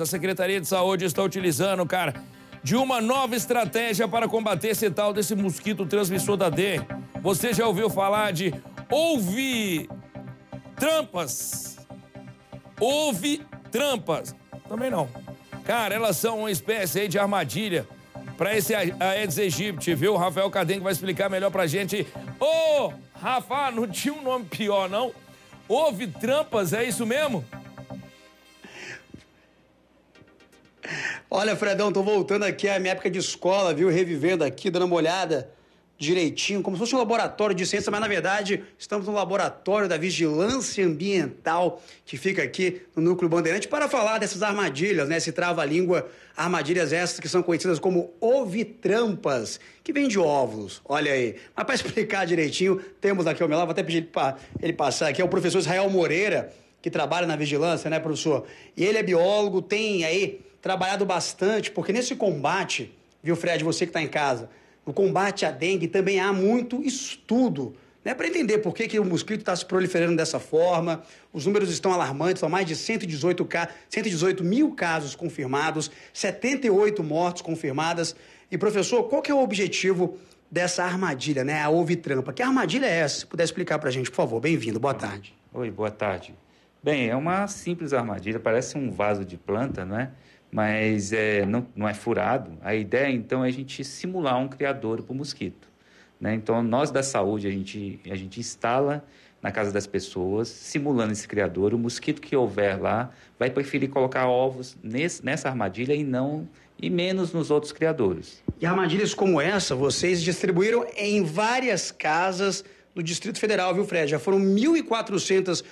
A Secretaria de Saúde está utilizando, cara, de uma nova estratégia para combater esse tal desse mosquito transmissor da D. Você já ouviu falar de ouve trampas? Ouve trampas. Também não. Cara, elas são uma espécie aí de armadilha para esse Aedes aegypti, viu? O Rafael Cadem vai explicar melhor pra gente. Ô, oh, Rafa, não tinha um nome pior, não? Ouve trampas, é isso mesmo? Olha, Fredão, tô voltando aqui à minha época de escola, viu? Revivendo aqui, dando uma olhada direitinho, como se fosse um laboratório de ciência, mas na verdade estamos no laboratório da vigilância ambiental que fica aqui no Núcleo Bandeirante para falar dessas armadilhas, né? Esse trava-língua, armadilhas essas que são conhecidas como ovitrampas, que vem de óvulos, olha aí. Mas para explicar direitinho, temos aqui ao meu lado, vou até pedir para ele passar aqui, é o professor Israel Moreira, que trabalha na vigilância, né, professor? E ele é biólogo, tem aí trabalhado bastante, porque nesse combate, viu, Fred, você que está em casa, no combate à dengue também há muito estudo. Né, para entender por que, que o mosquito está se proliferando dessa forma, os números estão alarmantes, são mais de 118, ca... 118 mil casos confirmados, 78 mortes confirmadas. E, professor, qual que é o objetivo dessa armadilha, né? A ovitrampa. Que armadilha é essa? Se puder explicar para a gente, por favor. Bem-vindo, boa tarde. Oi, boa tarde. Bem, é uma simples armadilha, parece um vaso de planta, não é? mas é, não, não é furado. A ideia, então, é a gente simular um criador para o mosquito. Né? Então, nós da saúde, a gente, a gente instala na casa das pessoas, simulando esse criador. O mosquito que houver lá vai preferir colocar ovos nesse, nessa armadilha e não e menos nos outros criadores. E armadilhas como essa vocês distribuíram em várias casas do Distrito Federal, viu, Fred? Já foram 1.400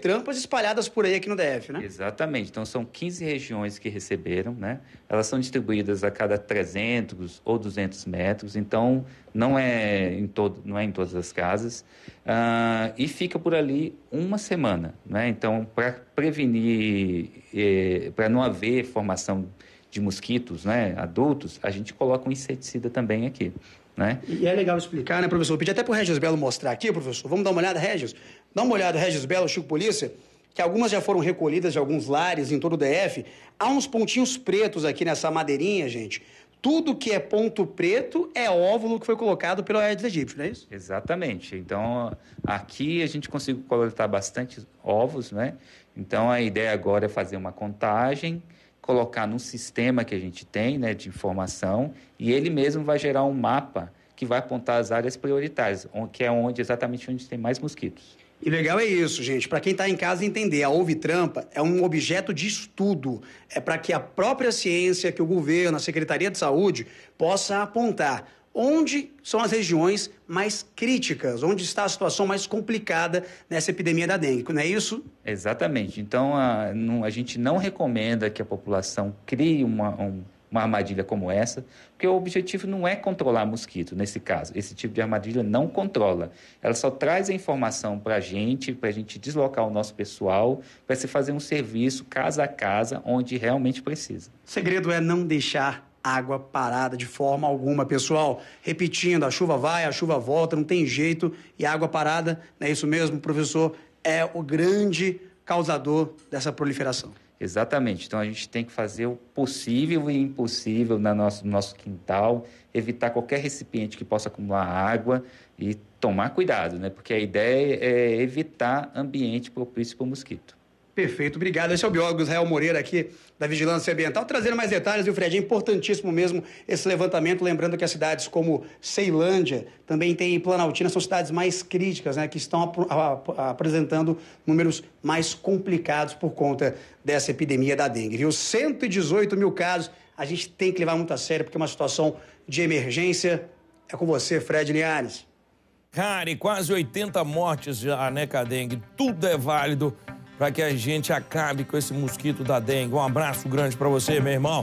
trampas espalhadas por aí aqui no DF, né? Exatamente. Então, são 15 regiões que receberam, né? Elas são distribuídas a cada 300 ou 200 metros, então não é em, todo, não é em todas as casas. Ah, e fica por ali uma semana, né? Então, para prevenir, eh, para não haver formação de mosquitos, né, adultos, a gente coloca um inseticida também aqui. Né? E é legal explicar, né, professor? Eu pedi até o Regis Belo mostrar aqui, professor. Vamos dar uma olhada, Regis? Dá uma olhada, Regis Belo, Chico Polícia, que algumas já foram recolhidas de alguns lares em todo o DF. Há uns pontinhos pretos aqui nessa madeirinha, gente. Tudo que é ponto preto é óvulo que foi colocado pelo Aedes aegypti, não é isso? Exatamente. Então, aqui a gente conseguiu coletar bastante ovos, né? Então, a ideia agora é fazer uma contagem colocar num sistema que a gente tem né, de informação e ele mesmo vai gerar um mapa que vai apontar as áreas prioritárias, que é onde exatamente onde tem mais mosquitos. E legal é isso, gente. Para quem está em casa entender, a ouve-trampa é um objeto de estudo. É para que a própria ciência, que o governo, a Secretaria de Saúde possa apontar onde são as regiões mais críticas, onde está a situação mais complicada nessa epidemia da dengue, não é isso? Exatamente. Então, a, não, a gente não recomenda que a população crie uma, um, uma armadilha como essa, porque o objetivo não é controlar mosquito nesse caso. Esse tipo de armadilha não controla. Ela só traz a informação para a gente, para a gente deslocar o nosso pessoal, para se fazer um serviço casa a casa, onde realmente precisa. O segredo é não deixar água parada de forma alguma, pessoal. Repetindo, a chuva vai, a chuva volta, não tem jeito, e a água parada, não é isso mesmo, professor? É o grande causador dessa proliferação. Exatamente. Então a gente tem que fazer o possível e impossível no nosso, no nosso quintal, evitar qualquer recipiente que possa acumular água e tomar cuidado, né? Porque a ideia é evitar ambiente propício para o mosquito. Perfeito, obrigado. Esse é o biólogo Israel Moreira aqui da Vigilância Ambiental, trazendo mais detalhes, viu, Fred? É importantíssimo mesmo esse levantamento, lembrando que as cidades como Ceilândia, também tem Planaltina, são cidades mais críticas, né, que estão ap ap apresentando números mais complicados por conta dessa epidemia da dengue, viu? 118 mil casos, a gente tem que levar muito a sério, porque é uma situação de emergência. É com você, Fred Linhares. Cara, e quase 80 mortes já, né, Cadengue? Tudo é válido para que a gente acabe com esse mosquito da dengue. Um abraço grande para você, meu irmão.